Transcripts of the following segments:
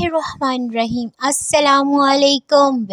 रहीम अस्सलाम welcome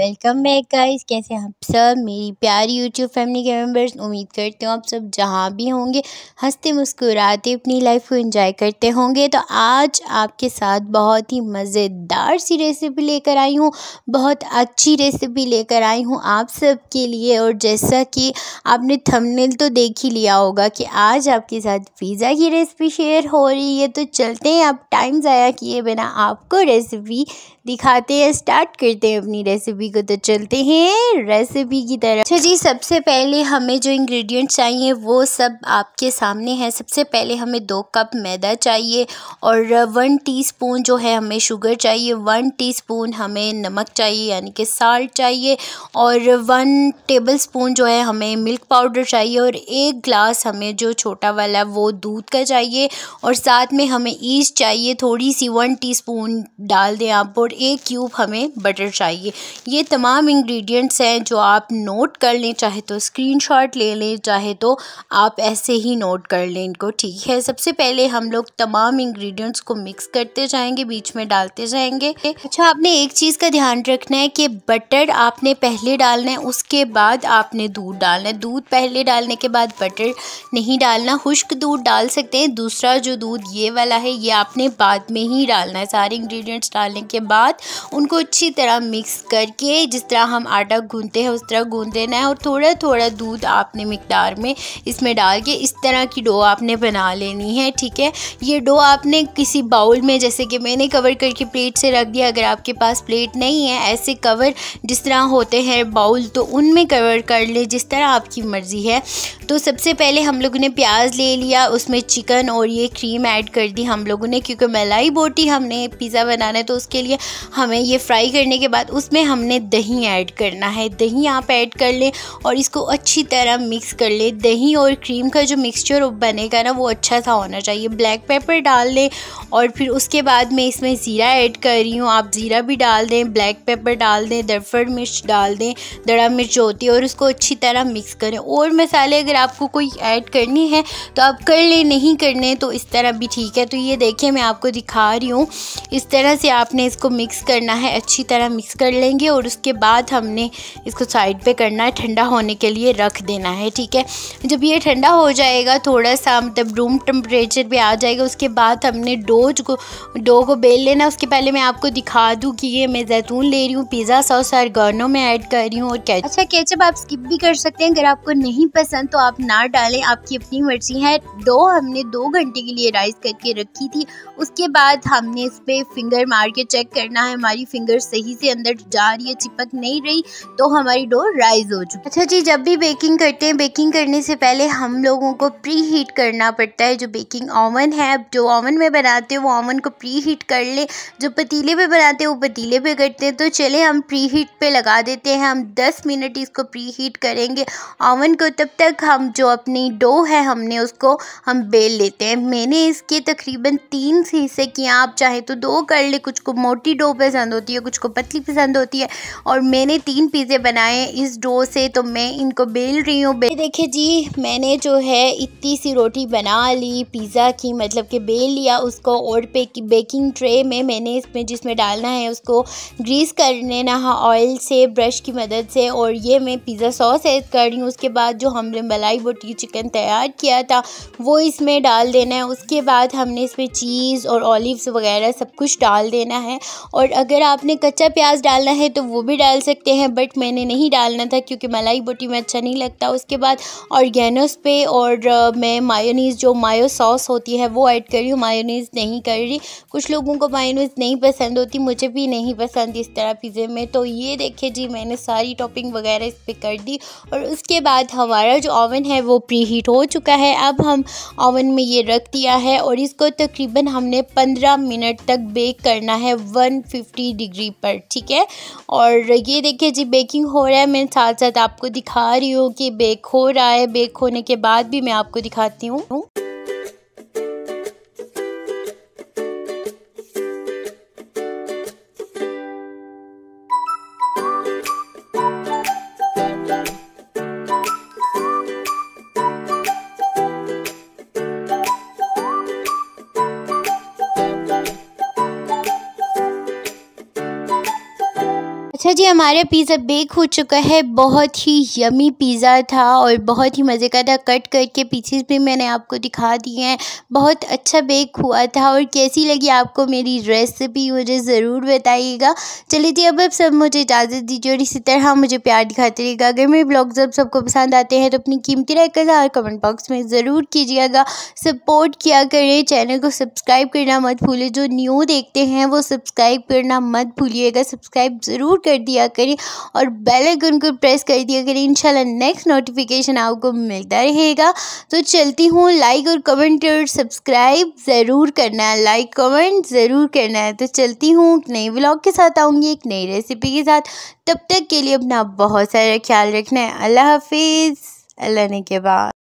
back guys कैसे आप सब मेरी प्यारी यूट्यूब फैमिली के मेम्बर्स उम्मीद करती हूँ आप सब जहाँ भी होंगे हंसते मुस्कुराते अपनी लाइफ को एंजॉय करते होंगे तो आज आपके साथ बहुत ही मज़ेदार सी रेसिपी लेकर आई हूँ बहुत अच्छी रेसिपी लेकर आई हूँ आप सब के लिए और जैसा कि आपने थंबनेल तो देख ही लिया होगा कि आज आपके साथ पिज़्ज़ा की रेसिपी शेयर हो रही है तो चलते हैं आप टाइम ज़ाया किए बिना आपको रेसिपी रेसिपी दिखाते हैं स्टार्ट करते हैं अपनी रेसिपी को तो चलते हैं रेसिपी की तरफ अच्छा जी सबसे पहले हमें जो इंग्रेडिएंट्स चाहिए वो सब आपके सामने हैं सबसे पहले हमें दो कप मैदा चाहिए और वन टीस्पून जो है हमें शुगर चाहिए वन टीस्पून हमें नमक चाहिए यानी कि साल्ट चाहिए और वन टेबल स्पून जो है हमें मिल्क पाउडर चाहिए और एक ग्लास हमें जो छोटा वाला वो दूध का चाहिए और साथ में हमें ईस्ट चाहिए थोड़ी सी वन टीस्पून डाल डाल दें आप और एक क्यूब हमें बटर चाहिए ये तमाम इंग्रेडिएंट्स हैं जो आप नोट कर लें चाहे तो स्क्रीनशॉट ले लें चाहे तो आप ऐसे ही नोट कर लें इनको ठीक है सबसे पहले हम लोग तमाम इंग्रेडिएंट्स को मिक्स करते जाएंगे बीच में डालते जाएंगे अच्छा आपने एक चीज़ का ध्यान रखना है कि बटर आपने पहले डालना है उसके बाद आपने दूध डालना है दूध पहले डालने के बाद बटर नहीं डालना खुश्क दूध डाल सकते हैं दूसरा जो दूध ये वाला है ये आपने बाद में ही डालना है सारे इंग्रेडिएंट्स डालने के बाद उनको अच्छी तरह मिक्स करके जिस तरह हम आटा गूंदते हैं उस तरह गूंद देना है और थोड़ा थोड़ा दूध आपने मकदार में इसमें डाल के इस तरह की डो आपने बना लेनी है ठीक है ये डो आपने किसी बाउल में जैसे कि मैंने कवर करके प्लेट से रख दिया अगर आपके पास प्लेट नहीं है ऐसे कवर जिस तरह होते हैं बाउल तो उनमें कवर कर ले जिस तरह आपकी मर्ज़ी है तो सबसे पहले हम लोगों ने प्याज ले लिया उसमें चिकन और ये क्रीम ऐड कर दी हम लोगों ने क्योंकि मलाई बोटी हमने पिज़्ज़ा बनाना बनाना है तो उसके लिए हमें ये फ्राई करने के बाद उसमें हमने दही ऐड करना है दही आप ऐड कर लें और इसको अच्छी तरह मिक्स कर लें दही और क्रीम का जो मिक्सचर बनेगा ना वो अच्छा सा होना चाहिए ब्लैक पेपर डाल लें और फिर उसके बाद मैं इसमें ज़ीरा ऐड कर रही हूँ आप ज़ीरा भी डाल दें ब्लैक पेपर डाल दें दरफड़ मिर्च डाल दें दड़ा मिर्च होती है और उसको अच्छी तरह मिक्स करें और मसाले अगर आपको कोई ऐड करनी है तो आप कर लें नहीं करने तो इस तरह भी ठीक है तो ये देखिए मैं आपको दिखा रही हूँ इस तरह से आपने इसको मिक्स करना है अच्छी तरह मिक्स कर लेंगे और उसके बाद हमने इसको साइड पे करना है ठंडा होने के लिए रख देना है ठीक है जब ये ठंडा हो जाएगा थोड़ा सा मतलब रूम टेम्परेचर पे आ जाएगा उसके बाद हमने डोज को डो को बेल लेना उसके पहले मैं आपको दिखा दूँ कि ये मैं जैतून ले रही हूँ पिज़्ज़ा सॉस और गर्नों में ऐड कर रही हूँ और कैच अच्छा कैचअप आप स्किप भी कर सकते हैं अगर आपको नहीं पसंद तो आप ना डालें आपकी अपनी मर्जी है डो हमने दो घंटे के लिए राइस करके रखी थी उसके बाद हमने इस पर फिंगर मार के चेक करना है हमारी फिंगर सही से अंदर जा रही है चिपक नहीं रही तो हमारी डो राइज हो चुकी अच्छा जी जब भी बेकिंग करते हैं बेकिंग करने से पहले हम लोगों को प्री हीट करना पड़ता है जो बेकिंग ओवन है जो ओवन में बनाते हैं वो ओवन को प्री हीट कर ले जो पतीले पे बनाते हैं वो पतीले पे करते हैं तो चले हम प्री हीट पे लगा देते हैं हम 10 मिनट इसको प्री हीट करेंगे ओवन को तब तक हम जो अपनी डो है हमने उसको हम बेल लेते हैं मैंने इसके तकरीबन तीन हिस्से किए आप चाहे तो दो कर ले कुछ को मोटी डो पसंद होती है कुछ को पतली पसंद होती है और मैंने तीन पिज़्ज़े बनाए इस डो से तो मैं इनको बेल रही हूँ देखिए जी मैंने जो है इतनी सी रोटी बना ली पिज़्ज़ा की मतलब कि बेल लिया उसको और बेकिंग ट्रे में मैंने इसमें जिसमें डालना है उसको ग्रीस कर लेना है ऑयल से ब्रश की मदद से और ये मैं पिज़्ज़ा सॉस ऐड कर रही हूँ उसके बाद जो हमने मलाई बोटी चिकन तैयार किया था वो इसमें डाल देना है उसके बाद हमने इसमें चीज़ और ऑलिव्स वगैरह सब कुछ डाल देना है और अगर आपने कच्चा प्याज डालना है तो वो भी डाल सकते हैं बट मैंने नहीं डालना था क्योंकि मलाई बोटी में अच्छा नहीं लगता उसके बाद ऑर्गेनोस पे और मैं मायोनीज़ जो मायो सॉस होती है वो ऐड कर रही हूँ मायोनीज़ नहीं कर रही कुछ लोगों को मायोनीज़ नहीं पसंद होती मुझे भी नहीं पसंद इस तरह पिज़्ज़े में तो ये देखिए जी मैंने सारी टॉपिंग वगैरह इस पर कर दी और उसके बाद हमारा जो ओवन है वो प्री हीट हो चुका है अब हम ओवन में ये रख दिया है और इसको तकरीबन हमने पंद्रह मिनट तक बेक करना करना है 150 डिग्री पर ठीक है और ये देखिए जी बेकिंग हो रहा है मैं साथ साथ आपको दिखा रही हूँ कि बेक हो रहा है बेक होने के बाद भी मैं आपको दिखाती हूँ अच्छा जी हमारा पिज़्ज़ा बेक हो चुका है बहुत ही यमी पिज़्ज़ा था और बहुत ही मज़े का था कट करके पीसीस भी मैंने आपको दिखा दिए हैं बहुत अच्छा बेक हुआ था और कैसी लगी आपको मेरी रेसिपी मुझे ज़रूर बताइएगा चलिए जी अब अब सब मुझे इजाज़त दीजिए और इसी तरह मुझे प्यार दिखाते रहिएगा अगर मेरे ब्लॉग्स अब सबको पसंद आते हैं तो अपनी कीमती राय और कमेंट बॉक्स में ज़रूर कीजिएगा सपोर्ट किया करें चैनल को सब्सक्राइब करना मत भूलिए जो न्यू देखते हैं वो सब्सक्राइब करना मत भूलिएगा सब्सक्राइब ज़रूर कर कर दिया करें और बेल आइकन को प्रेस कर दिया करें इंशाल्लाह नेक्स्ट नोटिफिकेशन आपको मिलता रहेगा तो चलती हूँ लाइक और कमेंट और सब्सक्राइब ज़रूर करना है लाइक कमेंट ज़रूर करना है तो चलती हूँ एक नए ब्लॉग के साथ आऊँगी एक नई रेसिपी के साथ तब तक के लिए अपना बहुत सारा ख्याल रखना है अल्लाह हाफिज़ अल्लाह ने के बाद